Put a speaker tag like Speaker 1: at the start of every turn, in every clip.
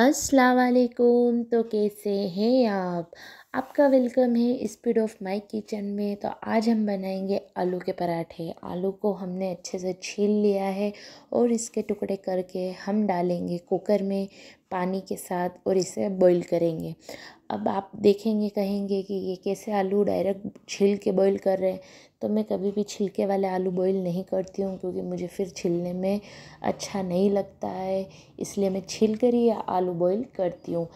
Speaker 1: अस्सलाम वालेकुम तो कैसे हैं आप आपका वेलकम है स्पीड ऑफ माई किचन में तो आज हम बनाएंगे आलू के पराठे आलू को हमने अच्छे से छील लिया है और इसके टुकड़े करके हम डालेंगे कुकर में पानी के साथ और इसे बॉईल करेंगे अब आप देखेंगे कहेंगे कि ये कैसे आलू डायरेक्ट छील के बॉईल कर रहे हैं तो मैं कभी भी छिलके वाले आलू बॉईल नहीं करती हूँ क्योंकि मुझे फिर छिलने में
Speaker 2: अच्छा नहीं लगता है इसलिए मैं छिल कर ही आलू बॉईल करती हूँ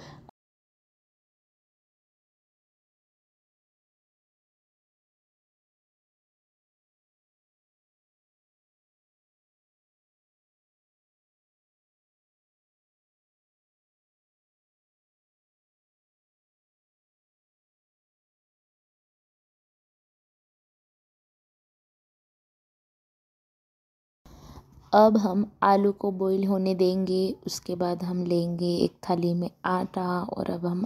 Speaker 2: अब हम आलू को बॉईल होने देंगे उसके बाद हम लेंगे एक थाली में आटा
Speaker 1: और अब हम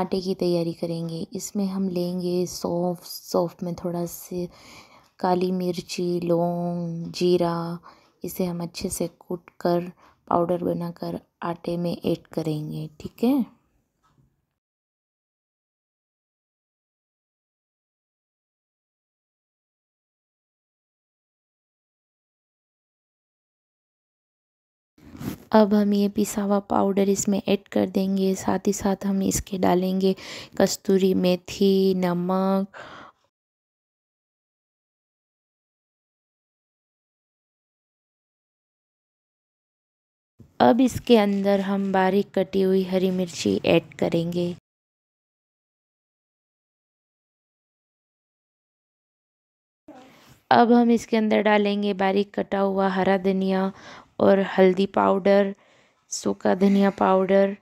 Speaker 1: आटे की तैयारी करेंगे इसमें हम लेंगे सौंफ सौंफ में थोड़ा से काली मिर्ची लौंग जीरा इसे हम
Speaker 2: अच्छे से कूट कर पाउडर बनाकर आटे में ऐड करेंगे ठीक है अब हम ये पिसा हुआ पाउडर इसमें ऐड कर देंगे साथ ही साथ हम इसके डालेंगे कस्तूरी मेथी नमक अब इसके अंदर हम बारीक कटी हुई हरी मिर्ची ऐड करेंगे अब हम इसके अंदर डालेंगे बारीक कटा हुआ हरा धनिया
Speaker 1: और हल्दी पाउडर सूखा धनिया पाउडर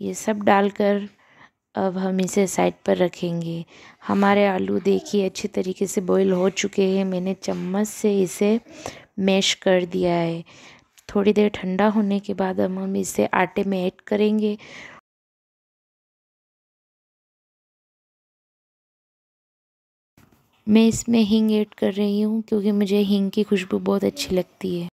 Speaker 1: ये सब डालकर अब हम इसे साइड पर रखेंगे हमारे आलू देखिए अच्छी तरीके से बॉईल हो चुके हैं मैंने चम्मच से इसे मैश कर दिया है
Speaker 2: थोड़ी देर ठंडा होने के बाद अब हम इसे आटे में ऐड करेंगे मैं इसमें हींग ऐड कर रही हूँ क्योंकि मुझे हींग की खुशबू बहुत अच्छी लगती है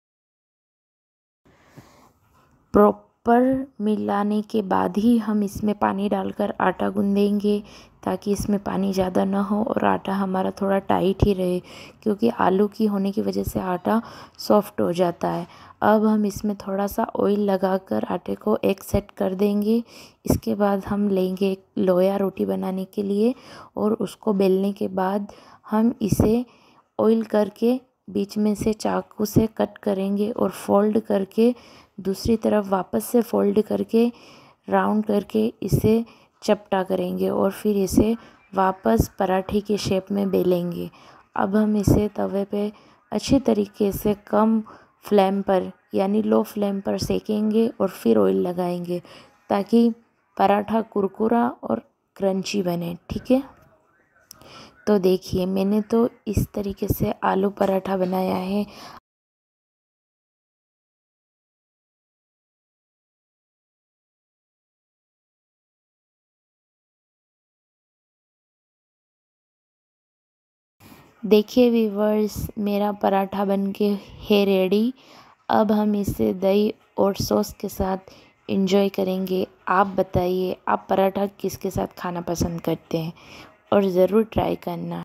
Speaker 1: प्रॉपर मिलाने के बाद ही हम इसमें पानी डालकर आटा गूंदेंगे ताकि इसमें पानी ज़्यादा ना हो और आटा हमारा थोड़ा टाइट ही रहे क्योंकि आलू की होने की वजह से आटा सॉफ्ट हो जाता है अब हम इसमें थोड़ा सा ऑइल लगाकर आटे को एक सेट कर देंगे इसके बाद हम लेंगे एक लोया रोटी बनाने के लिए और उसको बेलने के बाद हम इसे ऑयल करके बीच में से चाकू से कट करेंगे और फोल्ड करके दूसरी तरफ वापस से फोल्ड करके राउंड करके इसे चपटा करेंगे और फिर इसे वापस पराठे के शेप में बेलेंगे अब हम इसे तवे पे अच्छे तरीके से कम फ्लेम पर यानी लो फ्लेम पर सेकेंगे और फिर ऑयल लगाएंगे ताकि पराठा कुरकुरा और क्रंची बने ठीक है तो देखिए
Speaker 2: मैंने तो इस तरीके से आलू पराठा बनाया है देखिए वीवर्स मेरा पराठा बनके है रेडी
Speaker 1: अब हम इसे दही और सॉस के साथ इन्जॉय करेंगे आप बताइए
Speaker 2: आप पराठा किसके साथ खाना पसंद करते हैं और ज़रूर ट्राई करना